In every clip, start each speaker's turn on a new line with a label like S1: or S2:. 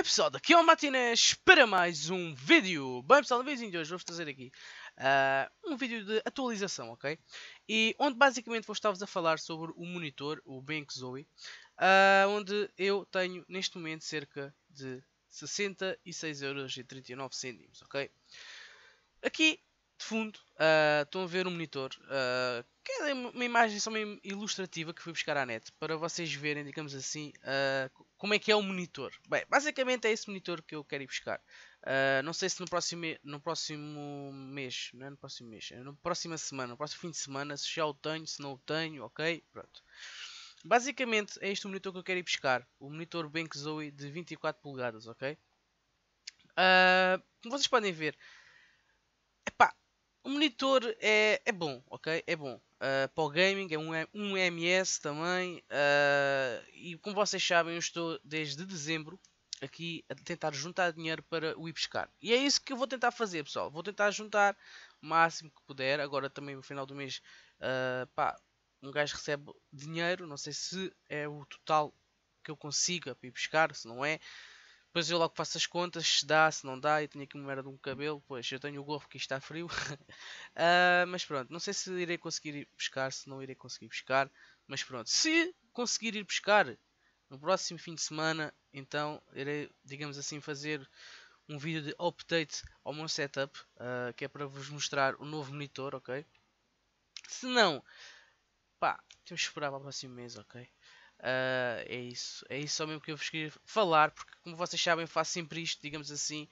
S1: Bem pessoal, daqui é o Matinés para mais um vídeo. Bem pessoal, no vídeo de hoje vou-vos trazer aqui uh, um vídeo de atualização, ok? E onde basicamente vou estar-vos a falar sobre o monitor, o Bank Zoe, uh, onde eu tenho neste momento cerca de 66,39€, ok? Aqui de fundo uh, estão a ver o um monitor, uh, que é uma imagem só ilustrativa que fui buscar à net, para vocês verem, digamos assim, uh, como é que é o monitor? Bem, basicamente é esse monitor que eu quero ir buscar. Uh, não sei se no próximo, no próximo mês, não é no próximo mês, é na próxima semana, no próximo fim de semana, se já o tenho, se não o tenho, ok? Pronto. Basicamente é este o monitor que eu quero ir buscar. O monitor Bank Zoe de 24 polegadas, ok? Uh, como vocês podem ver, epá, o monitor é, é bom, ok? É bom. Uh, para o gaming, é um, um MS também. Uh, e como vocês sabem, eu estou desde dezembro aqui a tentar juntar dinheiro para o ir pescar. E é isso que eu vou tentar fazer, pessoal. Vou tentar juntar o máximo que puder. Agora também no final do mês, uh, pá, um gajo recebe dinheiro. Não sei se é o total que eu consiga para ir pescar, se não é. Depois eu logo faço as contas, se dá, se não dá. Eu tenho aqui uma merda de um cabelo, pois eu tenho o gorro que está frio. uh, mas pronto, não sei se irei conseguir ir pescar, se não irei conseguir pescar. Mas pronto, se conseguir ir pescar, no próximo fim de semana, então, irei, digamos assim, fazer um vídeo de update ao meu setup, uh, que é para vos mostrar o novo monitor, ok? Se não, pá, temos que esperar para o próximo mês, ok? Uh, é isso, é isso só mesmo que eu vos queria falar, porque como vocês sabem, faço sempre isto, digamos assim,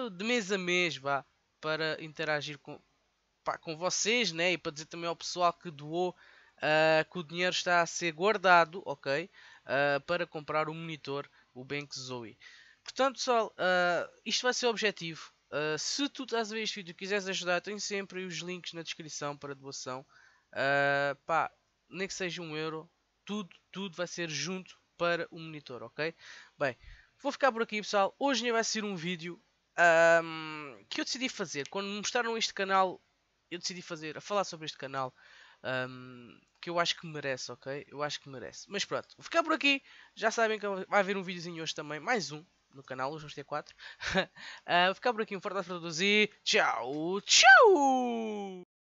S1: uh, de mês a mês, vá, para interagir com, pá, com vocês, né? E para dizer também ao pessoal que doou uh, que o dinheiro está a ser guardado, ok? Uh, para comprar o monitor, o Bank Zoe. Portanto, pessoal, uh, isto vai ser o objetivo. se tu estás a ver este vídeo e quiseres ajudar, tem sempre os links na descrição para doação. pá, nem que seja um euro, tudo, tudo vai ser junto para o monitor, ok? Bem, vou ficar por aqui, pessoal. Hoje vai ser um vídeo um, que eu decidi fazer. Quando me mostraram este canal, eu decidi fazer, a falar sobre este canal. Um, que eu acho que merece, ok? Eu acho que merece. Mas pronto, vou ficar por aqui. Já sabem que vai haver um videozinho hoje também, mais um, no canal, hoje vamos ter quatro. uh, vou ficar por aqui, um forte abraço para todos e tchau, tchau!